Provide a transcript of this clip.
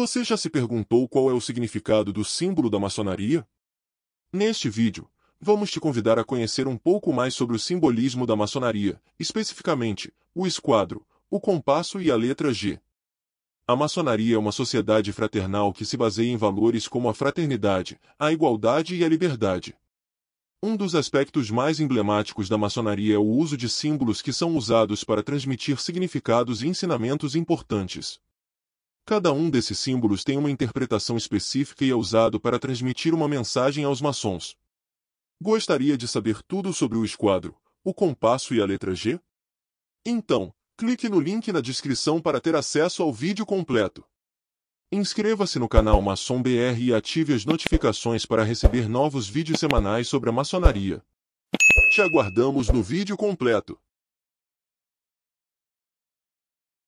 Você já se perguntou qual é o significado do símbolo da maçonaria? Neste vídeo, vamos te convidar a conhecer um pouco mais sobre o simbolismo da maçonaria, especificamente, o esquadro, o compasso e a letra G. A maçonaria é uma sociedade fraternal que se baseia em valores como a fraternidade, a igualdade e a liberdade. Um dos aspectos mais emblemáticos da maçonaria é o uso de símbolos que são usados para transmitir significados e ensinamentos importantes. Cada um desses símbolos tem uma interpretação específica e é usado para transmitir uma mensagem aos maçons. Gostaria de saber tudo sobre o esquadro, o compasso e a letra G? Então, clique no link na descrição para ter acesso ao vídeo completo. Inscreva-se no canal Maçom BR e ative as notificações para receber novos vídeos semanais sobre a maçonaria. Te aguardamos no vídeo completo.